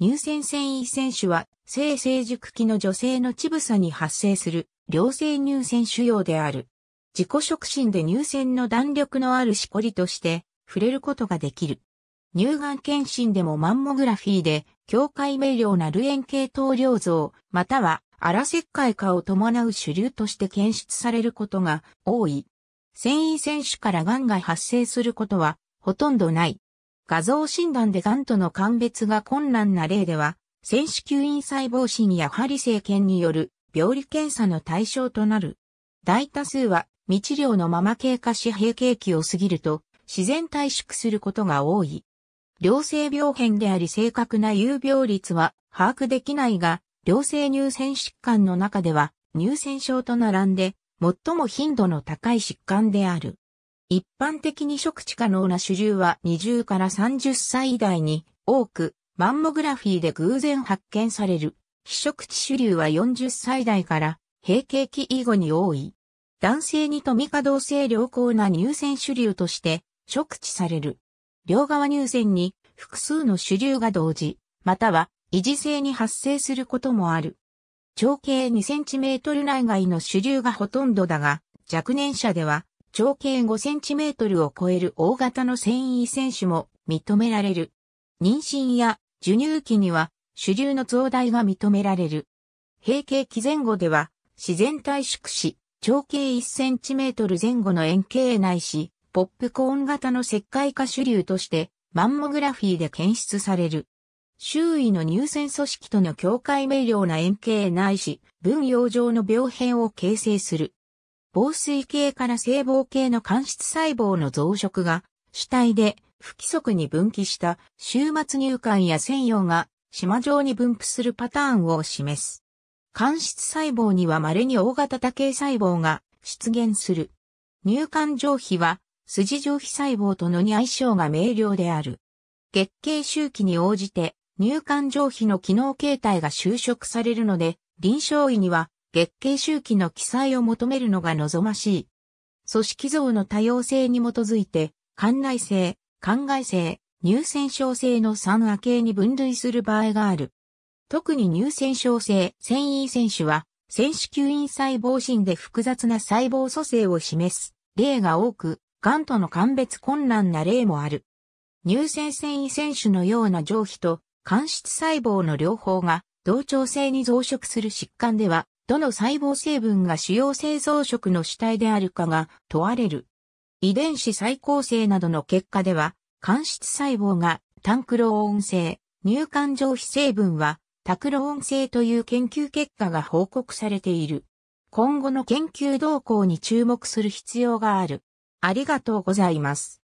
乳腺繊維腺腫は、性成熟期の女性の乳房に発生する良性乳腺腫瘍である。自己触診で乳腺の弾力のあるしこりとして触れることができる。乳がん検診でもマンモグラフィーで境界明瞭なルエン系統量像、または荒切開化を伴う主流として検出されることが多い。繊維腺腫からんが発生することはほとんどない。画像診断で癌との鑑別が困難な例では、選手吸引細胞診や針生検による病理検査の対象となる。大多数は未治療のまま経過し閉経期を過ぎると自然退縮することが多い。良性病変であり正確な有病率は把握できないが、良性乳腺疾患の中では乳腺症と並んで最も頻度の高い疾患である。一般的に触知可能な主流は20から30歳以代に多く、マンモグラフィーで偶然発見される。非触地主流は40歳代から閉経期以後に多い。男性に富未可動性良好な乳腺主流として触地される。両側乳腺に複数の主流が同時、または維持性に発生することもある。長径 2cm 内外の主流がほとんどだが、若年者では長径5センチメートルを超える大型の繊維選手も認められる。妊娠や授乳期には主流の増大が認められる。閉経期前後では自然体縮し、長径1センチメートル前後の円形内視、ポップコーン型の石灰化主流としてマンモグラフィーで検出される。周囲の乳腺組織との境界明瞭な円形ないし、分葉状の病変を形成する。防水系から性棒系の間質細胞の増殖が主体で不規則に分岐した終末乳管や専用が島状に分布するパターンを示す。間質細胞には稀に大型多形細胞が出現する。乳管上皮は筋上皮細胞とのに相性が明瞭である。月経周期に応じて乳管上皮の機能形態が修飾されるので、臨床医には月経周期の記載を求めるのが望ましい。組織像の多様性に基づいて、管内性、管外性、乳腺症性の3亜系に分類する場合がある。特に乳腺症性繊維選手は、腺子吸引細胞診で複雑な細胞組成を示す例が多く、癌との鑑別困難な例もある。乳腺繊維選手のような上皮と間質細胞の両方が同調性に増殖する疾患ではどの細胞成分が主要生増殖の主体であるかが問われる。遺伝子再構成などの結果では、間質細胞がタンクローン性、乳管上皮成分はタクローン性という研究結果が報告されている。今後の研究動向に注目する必要がある。ありがとうございます。